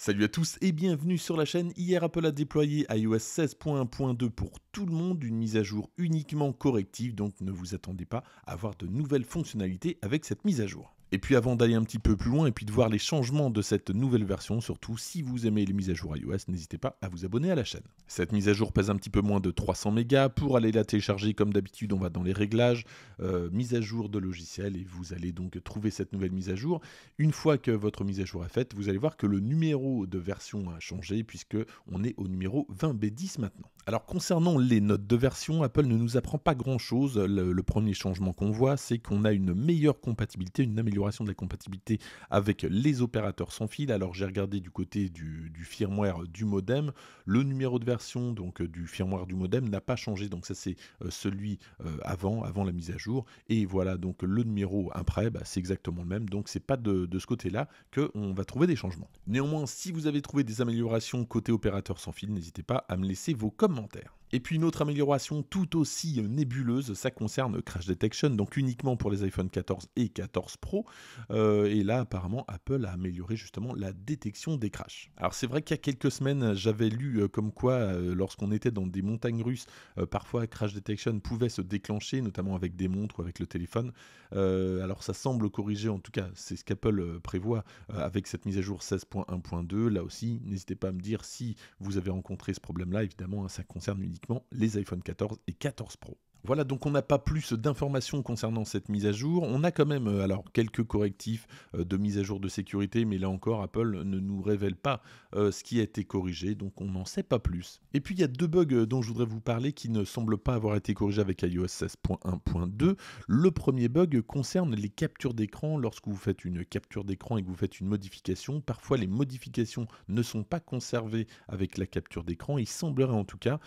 Salut à tous et bienvenue sur la chaîne. Hier, Apple a déployé iOS 16.1.2 pour tout le monde, une mise à jour uniquement corrective, donc ne vous attendez pas à avoir de nouvelles fonctionnalités avec cette mise à jour. Et puis avant d'aller un petit peu plus loin et puis de voir les changements de cette nouvelle version, surtout si vous aimez les mises à jour iOS, n'hésitez pas à vous abonner à la chaîne. Cette mise à jour pèse un petit peu moins de 300 mégas. Pour aller la télécharger, comme d'habitude, on va dans les réglages, euh, mise à jour de logiciel et vous allez donc trouver cette nouvelle mise à jour. Une fois que votre mise à jour est faite, vous allez voir que le numéro de version a changé puisque on est au numéro 20B10 maintenant. Alors concernant les notes de version, Apple ne nous apprend pas grand-chose. Le, premier changement qu'on voit, c'est qu'on a une meilleure compatibilité, une amélioration de la compatibilité avec les opérateurs sans fil. Alors j'ai regardé du côté du, firmware du modem, le numéro de version donc euh, du firmware du modem n'a pas changé, donc ça c'est euh, celui euh, avant, avant la mise à jour. Et voilà donc le numéro après, bah, c'est exactement le même. Donc c'est pas de, ce côté-là qu'on va trouver des changements. Néanmoins, si vous avez trouvé des améliorations côté opérateur sans fil, n'hésitez pas à me laisser vos commentaires supplémentaire. Et puis une autre amélioration tout aussi nébuleuse, ça concerne Crash Detection, donc uniquement pour les iPhone 14 et 14 Pro. Euh, et là, apparemment, Apple a amélioré justement la détection des crashs. Alors c'est vrai qu'il y a quelques semaines, j'avais lu euh, comme quoi, euh, lorsqu'on était dans des montagnes russes, parfois Crash Detection pouvait se déclencher, notamment avec des montres ou avec le téléphone. alors ça semble corriger en tout cas, c'est ce qu'Apple prévoit avec cette mise à jour 16.1.2. Là aussi, n'hésitez pas à me dire si vous avez rencontré ce problème-là. Évidemment, hein, ça concerne une les iPhone 14 et 14 Pro. Voilà, donc on n'a pas plus d'informations concernant cette mise à jour. On a quand même euh, alors quelques correctifs euh, de mise à jour de sécurité, mais là encore, Apple ne nous révèle pas euh, ce qui a été corrigé, donc on n'en sait pas plus. Et puis il y a deux bugs dont je voudrais vous parler qui ne semblent pas avoir été corrigés avec iOS 16.1.2. Le premier bug concerne les captures d'écran. Lorsque vous faites une capture d'écran et que vous faites une modification, parfois les modifications ne sont pas conservées avec la capture d'écran. Il semblerait en tout cas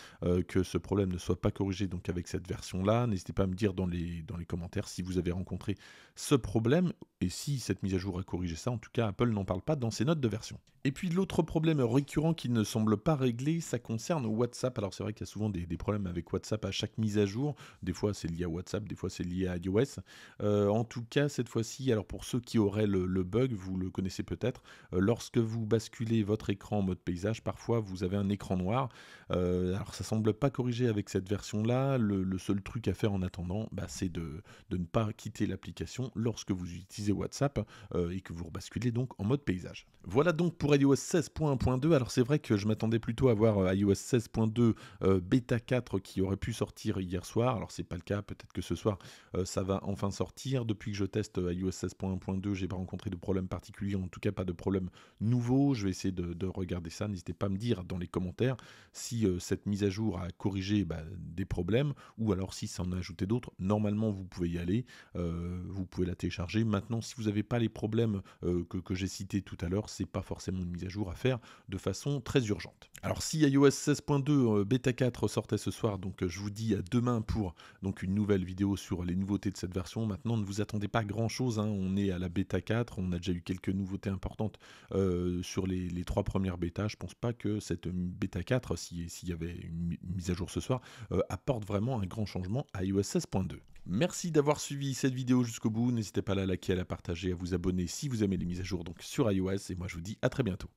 que ce problème ne soit pas corrigé donc avec cette version là N'hésitez pas à me dire dans les, dans les commentaires si vous avez rencontré ce problème et si cette mise à jour a corrigé ça, en tout cas Apple n'en parle pas dans ses notes de version. Et puis l'autre problème récurrent qui ne semble pas réglé, ça concerne WhatsApp. Alors c'est vrai qu'il y a souvent des, problèmes avec WhatsApp à chaque mise à jour. Des fois c'est lié à WhatsApp, des fois c'est lié à iOS. Euh, en tout cas cette fois-ci, alors pour ceux qui auraient le, bug, vous le connaissez peut-être, euh, lorsque vous basculez votre écran en mode paysage, parfois vous avez un écran noir. Euh, alors ça semble pas corrigé avec cette version-là. Le, seul truc à faire en attendant, bah, c'est de ne pas quitter l'application lorsque vous utilisez WhatsApp euh, et que vous rebasculez donc en mode paysage. Voilà donc pour iOS 16.1.2. Alors c'est vrai que je m'attendais plutôt à voir euh, iOS 16.2 euh, bêta 4 qui aurait pu sortir hier soir. Alors c'est pas le cas, peut-être que ce soir ça va enfin sortir. Depuis que je teste iOS 16.1.2, j'ai pas rencontré de problème particulier, en tout cas pas de problème nouveau. Je vais essayer de, regarder ça. N'hésitez pas à me dire dans les commentaires si cette mise à jour a corrigé bah, des problèmes ou alors si ça en a ajouté d'autres. Normalement vous pouvez y aller, vous pouvez la télécharger. Maintenant si vous n'avez pas les problèmes euh, que, j'ai cités tout à l'heure, c'est pas forcément une mise à jour à faire de façon très urgente. Alors si iOS 16.2 bêta 4 sortait ce soir, donc euh, je vous dis à demain pour donc une nouvelle vidéo sur les nouveautés de cette version. Maintenant, ne vous attendez pas grand chose. Hein. On est à la bêta 4, on a déjà eu quelques nouveautés importantes euh, sur les, trois premières bêtas. Je pense pas que cette bêta 4, s'il y avait une mise à jour ce soir, apporte vraiment un grand changement à iOS 16.2. Merci d'avoir suivi cette vidéo jusqu'au bout. N'hésitez pas à la liker, à la partager, à vous abonner si vous aimez les mises à jour donc sur iOS. Et moi, je vous dis à très bientôt.